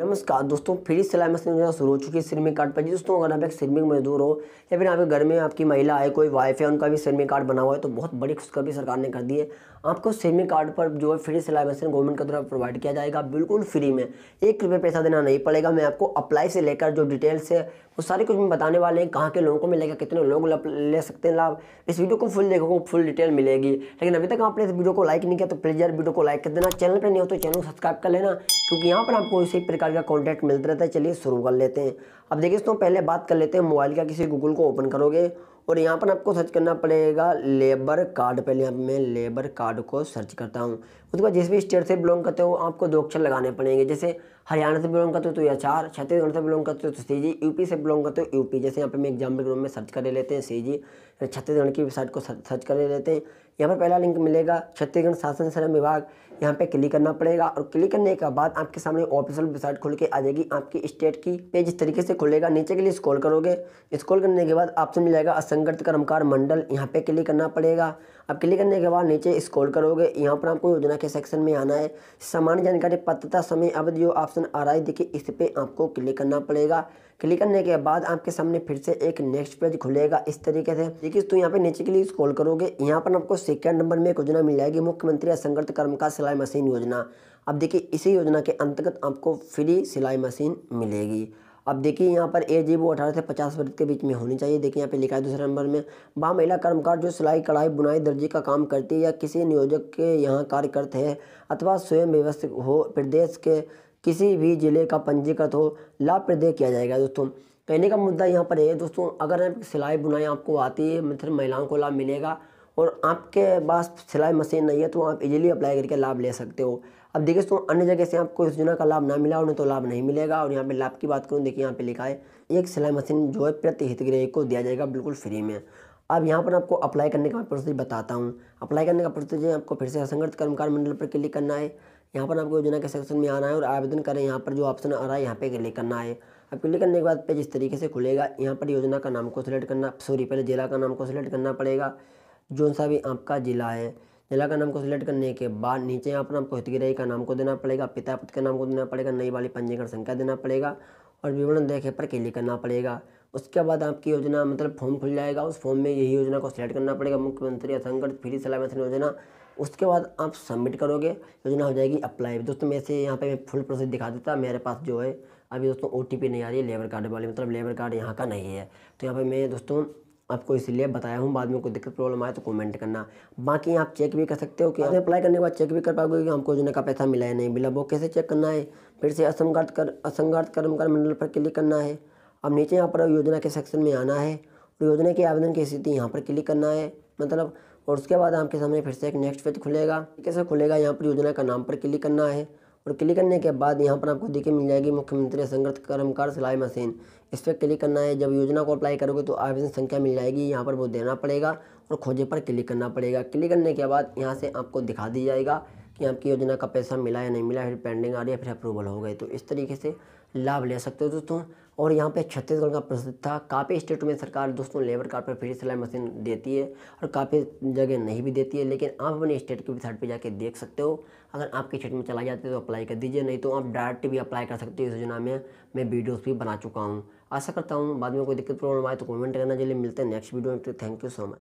नमस्कार दोस्तों फिर सिलाई मशीन जो शुरू हो चुकी है सिरमिक कार्ड पर जी दोस्तों अगर आप एक सिरमिक मजदूर हो या फिर आपके घर में आपकी महिला है कोई वाइफ है उनका भी सिरमिक कार्ड बना हुआ है तो बहुत बड़ी खुशखबरी सरकार ने कर दी है आपको सिरमिक कार्ड पर जो है फ्री सिलाई मशीन गवर्नमेंट के द्वारा प्रोवाइड किया जाएगा बिल्कुल फ्री में एक रुपये पैसा देना नहीं पड़ेगा मैं आपको अप्लाई से लेकर जो डिटेल्स है वो सारे कुछ मैं बताने वाले हैं कहाँ के लोगों को मिलेगा कितने लोग ले सकते हैं लाभ इस वीडियो को फुल देखोगे फुल डिटेल मिलेगी लेकिन अभी तक आपने इस वीडियो को लाइक नहीं किया तो प्लीज़ यार वीडियो को लाइक कर देना चैनल पर नहीं हो तो चैनल को सब्सक्राइब कर लेना क्योंकि यहाँ पर आपको इसी प्रकार कार्ड का कॉन्टैक्ट मिलता रहता है चलिए शुरू कर लेते हैं अब देखिए दोस्तों पहले बात कर लेते हैं मोबाइल का किसी गूगल को ओपन करोगे और यहाँ पर आपको सर्च करना पड़ेगा लेबर कार्ड पहले यहाँ मैं लेबर कार्ड को सर्च करता हूँ उसके बाद जिस भी स्टेट से बिलोंग करते हो आपको दो अक्षर लगाने पड़ेंगे जैसे हरियाणा से बिलोंग करते हो तो या चार छत्तीसगढ़ से बिलोंग करते हो तो सी जी यूपी से बिलोंग करते हो यूपी जैसे यहाँ पे मैं एग्जाम्पल के रूप में सर्च कर लेते हैं सी जी छत्तीसगढ़ की वेबसाइट को सर्च कर लेते हैं यहाँ पर पहला लिंक मिलेगा छत्तीसगढ़ शासन श्रम विभाग यहाँ पे क्लिक करना पड़ेगा और क्लिक करने के बाद आपके सामने ऑफिशियल वेबसाइट खुल के आ जाएगी आपकी स्टेट की पेज इस तरीके से खुलेगा नीचे के लिए स्क्रॉल करोगे स्क्रॉल करने के बाद आपसे मिल जाएगा असंगठित कर्मकार मंडल यहाँ पे क्लिक करना पड़ेगा अब क्लिक करने के बाद नीचे स्क्रॉल करोगे यहाँ पर आपको योजना के सेक्शन में आना है सामान्य जानकारी पत्रता समय अवधि जो ऑप्शन आ रहा है देखिए इस पर आपको क्लिक करना पड़ेगा क्लिक करने के बाद आपके सामने फिर से एक नेक्स्ट पेज खुलेगा इस तरीके से देखिए तो यहाँ पे नीचे के लिए स्क्रॉल करोगे यहाँ पर आपको सेकंड नंबर में एक योजना मिल जाएगी मुख्यमंत्री असंगठित कर्मकार सिलाई मशीन योजना अब देखिए इसी योजना के अंतर्गत आपको फ्री सिलाई मशीन मिलेगी अब देखिए यहाँ पर एज है वो अठारह से पचास वर्ष के बीच में होनी चाहिए देखिए यहाँ पे लिखा है दूसरे नंबर में वह महिला कर्मकार जो सिलाई कढ़ाई बुनाई दर्जी का काम करती है या किसी नियोजक के यहाँ कार्यरत है अथवा स्वयं व्यवस्थित हो प्रदेश के किसी भी जिले का पंजीकृत हो लाभ प्रदेय किया जाएगा दोस्तों कहने का मुद्दा यहाँ पर है दोस्तों अगर सिलाई बुनाई आपको आती है मतलब महिलाओं को लाभ मिलेगा और आपके पास सिलाई मशीन नहीं है तो आप इजीली अप्लाई करके लाभ ले सकते हो अब देखिए दोस्तों अन्य जगह से आपको इस योजना का लाभ ना मिला उन्हें तो लाभ नहीं मिलेगा और यहाँ पे लाभ की बात करूँ देखिए यहाँ पे लिखा है एक सिलाई मशीन जो है प्रति हितग्राही को दिया जाएगा बिल्कुल फ्री में अब यहाँ पर आपको अप्लाई करने का प्रोसेस बताता हूँ अप्लाई करने का प्रोसेस आपको फिर से असंगठित कर्मकार मंडल पर क्लिक करना है यहाँ पर आपको योजना के सेक्शन में आना है और आवेदन करें यहाँ पर जो ऑप्शन आ रहा है यहाँ पे क्लिक करना है अब क्लिक करने के बाद पेज इस तरीके से खुलेगा यहाँ पर योजना का नाम को सिलेक्ट करना सॉरी पहले जिला का नाम को सिलेक्ट करना पड़ेगा जो सा भी आपका ज़िला है जिला का नाम को सिलेक्ट करने के बाद नीचे यहाँ पर आपको हितग्राही का नाम को देना पड़ेगा पिता पति का नाम को देना पड़ेगा नई वाली पंजीकरण संख्या देना पड़ेगा और विवरण देखे पर क्लिक करना पड़ेगा उसके बाद आपकी योजना मतलब फॉर्म खुल जाएगा उस फॉर्म में यही योजना को सिलेक्ट करना पड़ेगा मुख्यमंत्री असंगठित फ्री सलाह योजना उसके बाद आप सबमिट करोगे योजना हो जाएगी अप्लाई दोस्तों मैं से यहाँ पे मैं फुल प्रोसेस दिखा देता मेरे पास जो है अभी दोस्तों ओ नहीं आ रही है लेबर कार्ड वाली मतलब लेबर कार्ड यहाँ का नहीं है तो यहाँ पर मैं दोस्तों आपको इसलिए बताया हूँ बाद में कोई दिक्कत प्रॉब्लम आए तो कमेंट करना बाकी आप चेक भी कर सकते हो कि आपने अप्लाई करने के बाद चेक भी कर पाओगे कि हमको योजना का पैसा मिला है नहीं मिला वो कैसे चेक करना है फिर से असंगत कर असंगत कर्मकार मंडल पर क्लिक करना है अब नीचे यहाँ पर योजना के सेक्शन में आना है और योजना के आवेदन की स्थिति यहाँ पर क्लिक करना है मतलब और उसके बाद आपके सामने फिर से एक नेक्स्ट पेज खुलेगा कैसे खुलेगा यहाँ पर योजना का नाम पर क्लिक करना है और क्लिक करने के बाद यहाँ पर आपको देखिए मिल जाएगी मुख्यमंत्री संघर्ष कर्मकार सिलाई मशीन इस पर क्लिक करना है जब योजना को अप्लाई करोगे तो आवेदन संख्या मिल जाएगी यहाँ पर वो देना पड़ेगा और खोजे पर क्लिक करना पड़ेगा क्लिक करने के बाद यहाँ से आपको दिखा दी जाएगा कि आपकी योजना का पैसा मिला या नहीं मिला फिर पेंडिंग आ रही है फिर अप्रूवल हो गए तो इस तरीके से लाभ ले सकते हो दोस्तों और यहाँ पे छत्तीसगढ़ का प्रसिद्ध था काफ़ी स्टेट में सरकार दोस्तों लेबर कार्ड पर फ्री सिलाई मशीन देती है और काफ़ी जगह नहीं भी देती है लेकिन आप अपने स्टेट की वेबसाइट पर जाके देख सकते हो अगर आपके स्टेट में चला जाते तो अप्लाई कर दीजिए नहीं तो आप डायरेक्ट भी अप्लाई कर सकते हो इस योजना में मैं वीडियोज़ भी बना चुका हूँ आशा करता हूँ बाद में कोई दिक्कत प्रॉब्लम आए तो कमेंट करना जल्दी मिलते हैं नेक्स्ट वीडियो में थैंक यू सो मच